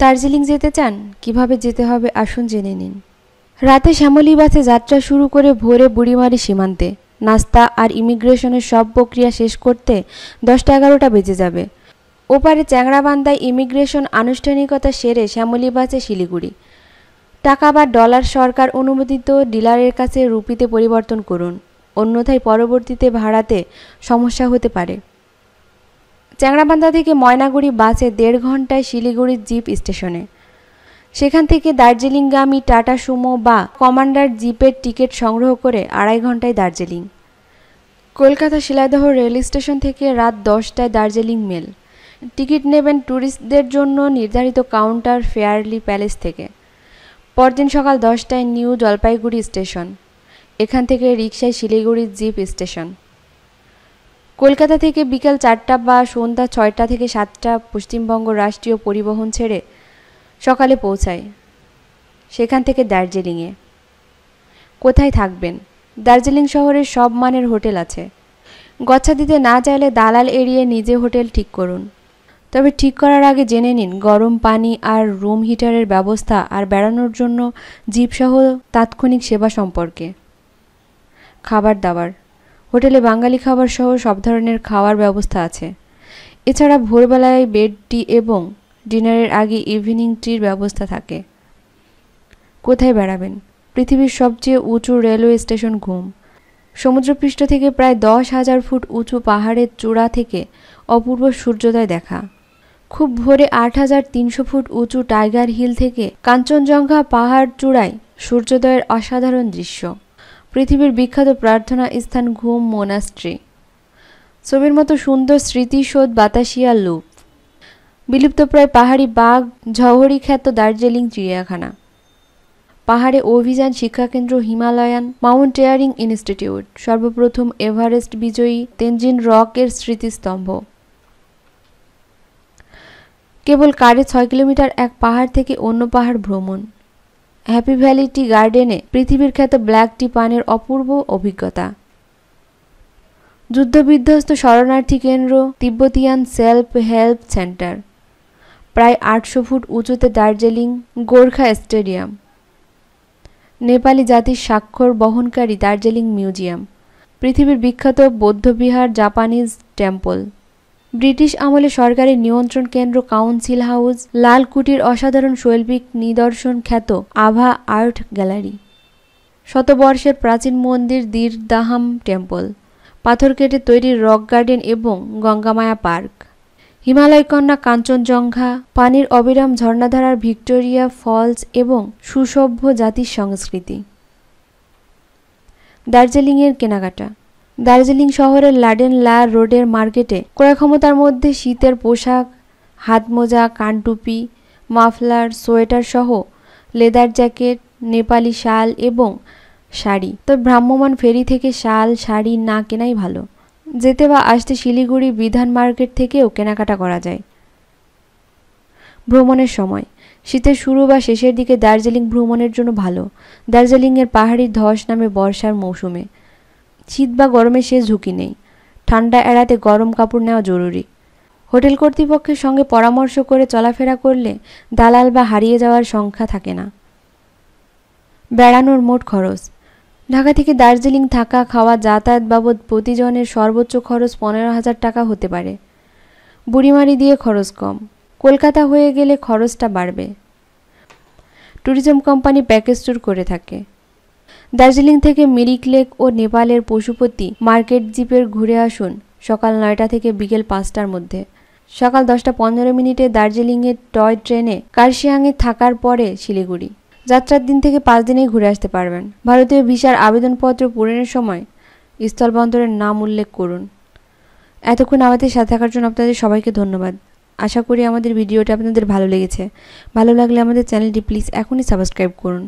দার্জিলিং যেতে চান কিভাবে যেতে হবে আসুন জেনে নিন রাতে শ্যামলী বাসে যাত্রা শুরু করে ভোরে বুড়িমারি সীমান্তে নাস্তা আর ইমিগ্রেশনের সব প্রক্রিয়া শেষ করতে দশটা এগারোটা বেজে যাবে ওপারে চ্যাংড়াবান্ধায় ইমিগ্রেশন আনুষ্ঠানিকতা সেরে শ্যামলী বাসে শিলিগুড়ি টাকা বা ডলার সরকার অনুমোদিত ডিলারের কাছে রুপিতে পরিবর্তন করুন অন্যথায় পরবর্তীতে ভাড়াতে সমস্যা হতে পারে চ্যাংরাবান্ধা থেকে ময়নাগুড়ি বাসে দেড় ঘন্টায় শিলিগুড়ির জিপ স্টেশনে সেখান থেকে দার্জিলিংগামী টাটা সুমো বা কমান্ডার জিপের টিকিট সংগ্রহ করে আড়াই ঘন্টায় দার্জিলিং কলকাতা শিলাদহ রেল স্টেশন থেকে রাত দশটায় দার্জিলিং মেল টিকিট নেবেন ট্যুরিস্টদের জন্য নির্ধারিত কাউন্টার ফেয়ারলি প্যালেস থেকে পরদিন সকাল দশটায় নিউ জলপাইগুড়ি স্টেশন এখান থেকে রিক্সায় শিলিগুড়ি জিপ স্টেশন কলকাতা থেকে বিকাল চারটা বা সন্ধ্যা ছয়টা থেকে সাতটা পশ্চিমবঙ্গ রাষ্ট্রীয় পরিবহন ছেড়ে সকালে পৌঁছায় সেখান থেকে দার্জিলিংয়ে কোথায় থাকবেন দার্জিলিং শহরের সব মানের হোটেল আছে গচ্ছা দিতে না চাইলে দালাল এড়িয়ে নিজে হোটেল ঠিক করুন তবে ঠিক করার আগে জেনে নিন গরম পানি আর রুম হিটারের ব্যবস্থা আর বেড়ানোর জন্য জিপসহ তাৎক্ষণিক সেবা সম্পর্কে খাবার দাবার হোটেলে বাঙালি খাবার সহ সব ধরনের খাওয়ার ব্যবস্থা আছে এছাড়া ভোরবেলায় বেড টি এবং ডিনারের আগে ইভিনিং টির ব্যবস্থা থাকে কোথায় বেড়াবেন পৃথিবীর সবচেয়ে উঁচু রেলওয়ে স্টেশন ঘুম সমুদ্রপৃষ্ঠ থেকে প্রায় দশ হাজার ফুট উঁচু পাহাড়ের চূড়া থেকে অপূর্ব সূর্যোদয় দেখা খুব ভোরে আট হাজার তিনশো ফুট উঁচু টাইগার হিল থেকে কাঞ্চনজঙ্ঘা পাহাড় চূড়ায় সূর্যোদয়ের অসাধারণ দৃশ্য পৃথিবীর বিখ্যাত প্রার্থনা স্থান ঘুম মোনাস্ট্রি ছবির মতো সুন্দর স্মৃতিসোধ বাতাসিয়া লুপ বিলুপ্তপ্রায় পাহাড়ি বাঘ ঝহরি খ্যাত দার্জিলিং চিড়িয়াখানা পাহাড়ে অভিযান শিক্ষাকেন্দ্র হিমালয়ান মাউন্টেয়ারিং ইনস্টিটিউট সর্বপ্রথম এভারেস্ট বিজয়ী তেনজিন রকের স্মৃতিস্তম্ভ কেবল কারে ছয় কিলোমিটার এক পাহাড় থেকে অন্য পাহাড় ভ্রমণ হ্যাপি ভ্যালি টি গার্ডেনে পৃথিবীর খ্যাত ব্ল্যাক টি পানের অপূর্ব অভিজ্ঞতা যুদ্ধবিধ্বস্ত শরণার্থী কেন্দ্র তিব্বতিয়ান সেলফ হেল্প সেন্টার প্রায় আটশো ফুট উঁচুতে দার্জিলিং গোর্খা স্টেডিয়াম নেপালি জাতির স্বাক্ষর বহনকারী দার্জিলিং মিউজিয়াম পৃথিবীর বিখ্যাত বৌদ্ধবিহার জাপানিজ টেম্পল ব্রিটিশ আমলে সরকারের নিয়ন্ত্রণ কেন্দ্র কাউন্সিল হাউস লালকুটির অসাধারণ শৈল্পিক নিদর্শন খ্যাত আভা আর্ট গ্যালারি শতবর্ষের প্রাচীন মন্দির দীরদাহাম টেম্পল পাথর কেটে তৈরি রক গার্ডেন এবং গঙ্গামায়া পার্ক হিমালয়কন্যা কাঞ্চনজঙ্ঘা পানির অবিরাম ঝর্ণাধারার ভিক্টোরিয়া ফলস এবং সুসভ্য জাতির সংস্কৃতি দার্জিলিংয়ের কেনাকাটা দার্জিলিং শহরের লাডেন লা রোডের মার্কেটে ক্রয় ক্ষমতার মধ্যে শীতের পোশাক হাতমোজা কানটুপি মাফলার সোয়েটার সহ লেদার জ্যাকেট নেপালি শাল এবং শাড়ি তো ভ্রাম্যমান ফেরি থেকে শাল শাড়ি না কেনাই ভালো যেতে বা আসতে শিলিগুড়ি বিধান মার্কেট থেকেও কেনাকাটা করা যায় ভ্রমণের সময় শীতের শুরু বা শেষের দিকে দার্জিলিং ভ্রমণের জন্য ভালো দার্জিলিংয়ের পাহাড়ি ধস নামে বর্ষার মৌসুমে শীত বা গরমে সে ঝুঁকি নেই ঠান্ডা এড়াতে গরম কাপড় নেওয়া জরুরি হোটেল কর্তৃপক্ষের সঙ্গে পরামর্শ করে চলাফেরা করলে দালাল বা হারিয়ে যাওয়ার সংখ্যা থাকে না বেড়ানোর মোট খরচ ঢাকা থেকে দার্জিলিং থাকা খাওয়া যাতায়াত বাবদ প্রতিজনের সর্বোচ্চ খরচ পনেরো হাজার টাকা হতে পারে বুড়িমারি দিয়ে খরচ কম কলকাতা হয়ে গেলে খরচটা বাড়বে ট্যুরিজম কোম্পানি প্যাকেজ ট্যুর করে থাকে দার্জিলিং থেকে মিরিক লেক ও নেপালের পশুপতি মার্কেট জিপের ঘুরে আসুন সকাল নয়টা থেকে বিকেল পাঁচটার মধ্যে সকাল দশটা পনেরো মিনিটে দার্জিলিংয়ের টয় ট্রেনে কার্শিয়াংয়ে থাকার পরে শিলিগুড়ি যাত্রার দিন থেকে পাঁচ দিনেই ঘুরে আসতে পারবেন ভারতীয় ভিসার আবেদনপত্র পূরণের সময় স্থলবন্দরের নাম উল্লেখ করুন এতক্ষণ আমাদের সাথে থাকার জন্য আপনাদের সবাইকে ধন্যবাদ আশা করি আমাদের ভিডিওটা আপনাদের ভালো লেগেছে ভালো লাগলে আমাদের চ্যানেলটি প্লিজ এখনই সাবস্ক্রাইব করুন